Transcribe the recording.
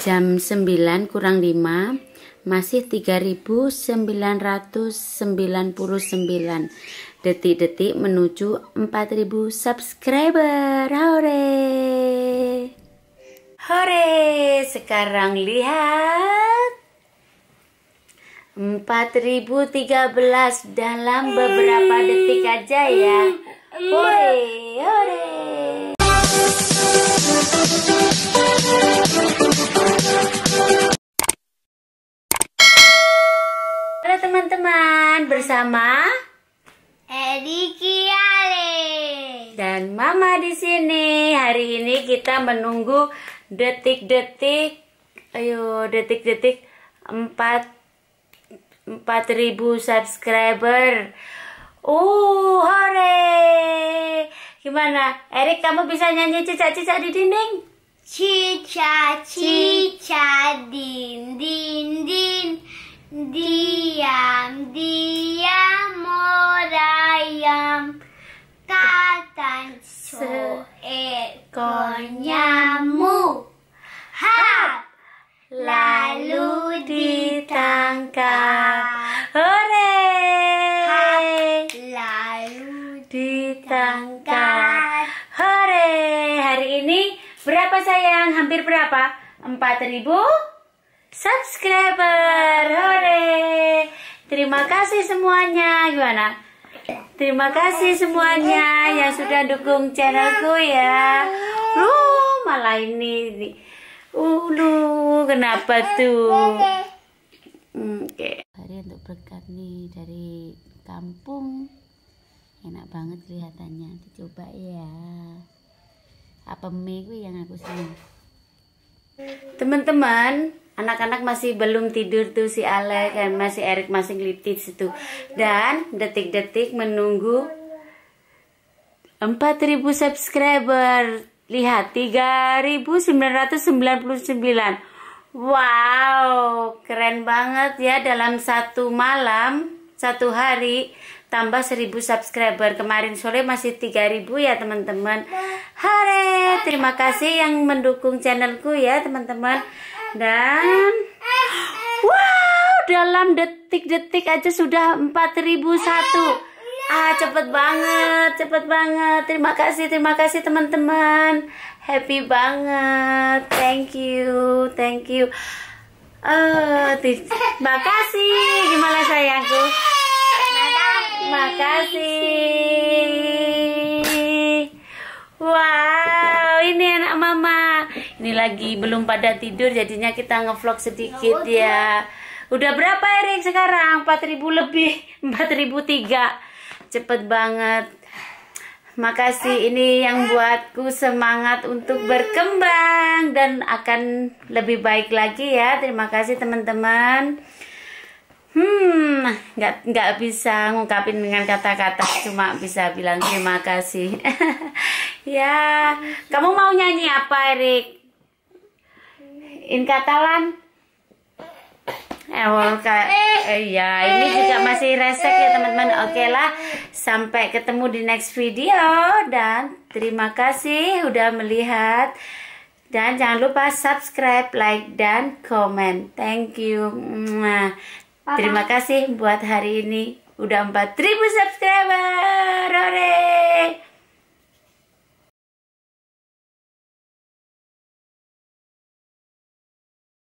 jam 9 kurang 5 masih 3999 detik-detik menuju 4000 subscriber hore hore sekarang lihat 4013 dalam beberapa detik aja ya hore hore Makan bersama Edi Kiale dan Mama di sini. Hari ini kita menunggu detik-detik ayo detik-detik 4 ribu subscriber. Uh, hore! Gimana? Erik kamu bisa nyanyi cicak-cicak di dinding? Cica cica dinding Dia morayang katan seekornya mu hap lalu ditangkap hore lalu ditangkap hore hari ini berapa sayang hampir berapa 4000 subscriber hore Terima kasih semuanya. Gimana? Terima kasih semuanya yang sudah dukung channelku ya. Lu malah ini. Ulu, uh, kenapa tuh? Oke. Okay. Hari untuk berkat nih dari kampung. Enak banget kelihatannya. Coba ya. Apa mie yang aku senang. Teman-teman, anak-anak masih belum tidur tuh si Alek dan eh, masih Erik masih ngelipit situ dan detik-detik menunggu 4000 subscriber lihat 3999 Wow, keren banget ya dalam satu malam, satu hari tambah 1000 subscriber. Kemarin sore masih 3000 ya, teman-teman. Hare, terima kasih yang mendukung channelku ya, teman-teman dan wow dalam detik-detik aja sudah 4001 ah cepet banget cepet banget terima kasih terima kasih teman-teman happy banget thank you thank you oh eh, terima kasih gimana sayangku makasih lagi belum pada tidur jadinya kita ngevlog sedikit ya. ya. Udah berapa Erik sekarang? 4000 lebih, 4003. Cepet banget. Makasih eh, ini yang eh. buatku semangat untuk berkembang dan akan lebih baik lagi ya. Terima kasih teman-teman. Hmm, nggak nggak bisa ngungkapin dengan kata-kata, cuma bisa bilang terima kasih. ya, kamu mau nyanyi apa, Erik? in Catalan Oh, kak, ya ini juga masih resek ya teman-teman oke okay lah sampai ketemu di next video dan terima kasih udah melihat dan jangan lupa subscribe like dan komen thank you terima kasih buat hari ini udah 4000 subscriber Hore!